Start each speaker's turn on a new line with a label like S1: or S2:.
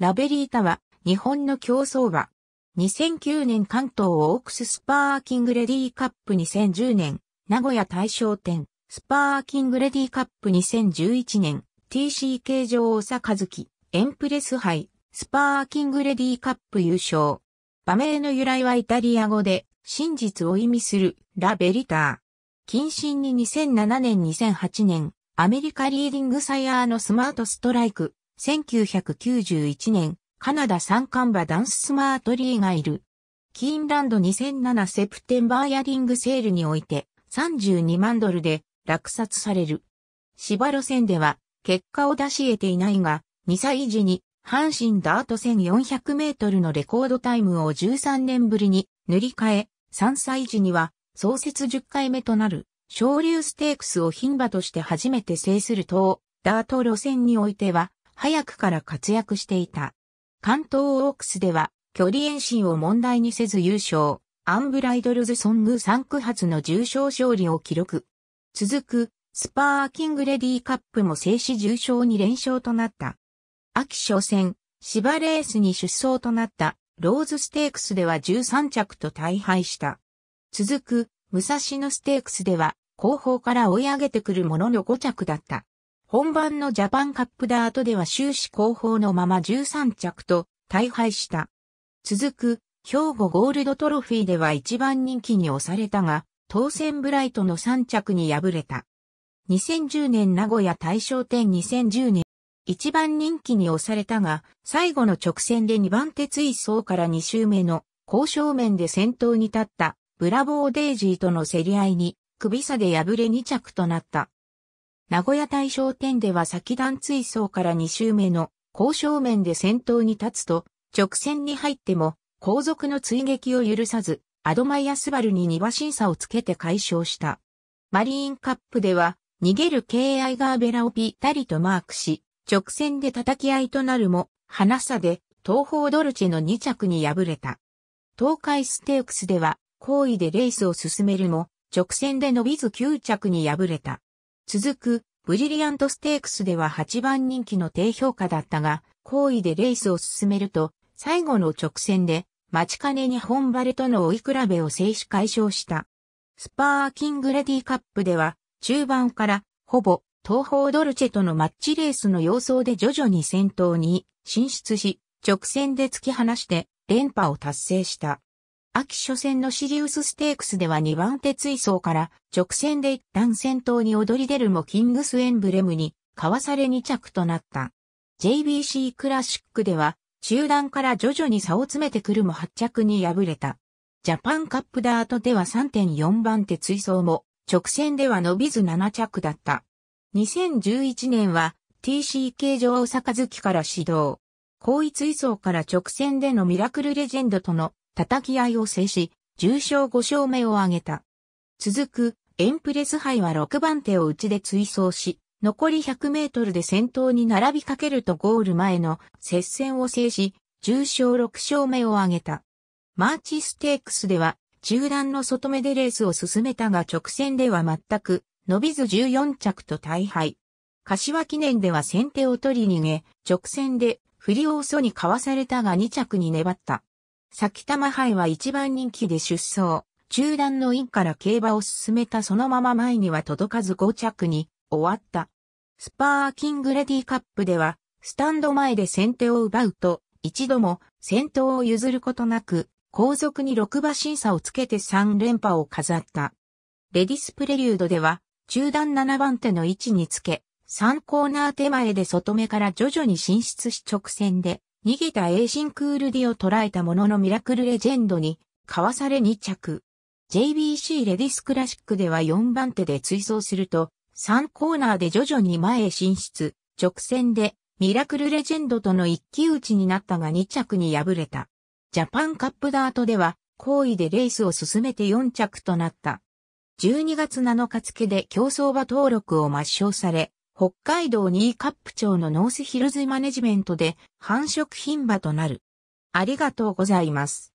S1: ラベリータは、日本の競争馬。2009年関東オークススパーキングレディーカップ2010年、名古屋大賞店、スパーキングレディーカップ2011年、TCK 上大阪月、エンプレス杯、スパーキングレディーカップ優勝。馬名の由来はイタリア語で、真実を意味する、ラベリター。近親に2007年2008年、アメリカリーディングサイヤーのスマートストライク、1991年、カナダ三冠馬ダンススマートリーがいる。キーンランド2007セプテンバーヤリングセールにおいて32万ドルで落札される。芝路線では結果を出し得ていないが、2歳時に阪神ダート1400メートルのレコードタイムを13年ぶりに塗り替え、3歳時には創設10回目となる昇竜ステークスを牝馬として初めて制すると、ダート路線においては早くから活躍していた。関東オークスでは、距離遠心を問題にせず優勝、アンブライドルズソング3区発の重賞勝利を記録。続く、スパーキングレディーカップも静止重賞に連勝となった。秋初戦、芝レースに出走となった、ローズステークスでは13着と大敗した。続く、武蔵野ステークスでは、後方から追い上げてくるものの5着だった。本番のジャパンカップダートでは終始後方のまま13着と大敗した。続く、兵庫ゴールドトロフィーでは一番人気に押されたが、当選ブライトの3着に敗れた。2010年名古屋大賞典2010年、一番人気に押されたが、最後の直線で2番手追走から2周目の交渉面で先頭に立った、ブラボーデイジーとの競り合いに、首差で敗れ2着となった。名古屋大賞店では先段追走から2周目の交渉面で先頭に立つと、直線に入っても後続の追撃を許さず、アドマイアスバルに2馬審査をつけて解消した。マリーンカップでは、逃げる敬愛ガーベラをぴったりとマークし、直線で叩き合いとなるも、花差で東方ドルチェの2着に敗れた。東海ステークスでは、好意でレースを進めるも、直線で伸びず9着に敗れた。続く、ブリリアントステークスでは8番人気の低評価だったが、好意でレースを進めると、最後の直線で、待ちかねに本バレとの追い比べを制止解消した。スパーキングレディカップでは、中盤から、ほぼ、東方ドルチェとのマッチレースの様相で徐々に先頭に進出し、直線で突き放して連覇を達成した。秋初戦のシリウスステークスでは2番手追走から直線で一旦先頭に躍り出るもキングスエンブレムにかわされ2着となった。JBC クラシックでは中段から徐々に差を詰めてくるも8着に敗れた。ジャパンカップダートでは3.4番手追走も直線では伸びず7着だった。2011年は TCK 上大阪月から始動。後位追走から直線でのミラクルレジェンドとの叩き合いを制し、重賞5勝目を挙げた。続く、エンプレス杯は6番手を内で追走し、残り100メートルで先頭に並びかけるとゴール前の接戦を制し、重賞6勝目を挙げた。マーチステークスでは、中段の外目でレースを進めたが直線では全く、伸びず14着と大敗。柏記念では先手を取り逃げ、直線で振りを嘘にかわされたが2着に粘った。先玉杯は一番人気で出走。中段のインから競馬を進めたそのまま前には届かず5着に終わった。スパーキングレディカップでは、スタンド前で先手を奪うと、一度も先頭を譲ることなく、後続に6馬審査をつけて3連覇を飾った。レディスプレリュードでは、中段7番手の位置につけ、3コーナー手前で外目から徐々に進出し直線で逃げたエーシンクールディを捉えたもののミラクルレジェンドに、かわされ2着。JBC レディスクラシックでは4番手で追走すると、3コーナーで徐々に前へ進出、直線でミラクルレジェンドとの一騎打ちになったが2着に敗れた。ジャパンカップダートでは、好意でレースを進めて4着となった。12月7日付で競争場登録を抹消され、北海道ニーカップ町のノースヒルズマネジメントで繁殖牝馬となる。ありがとうございます。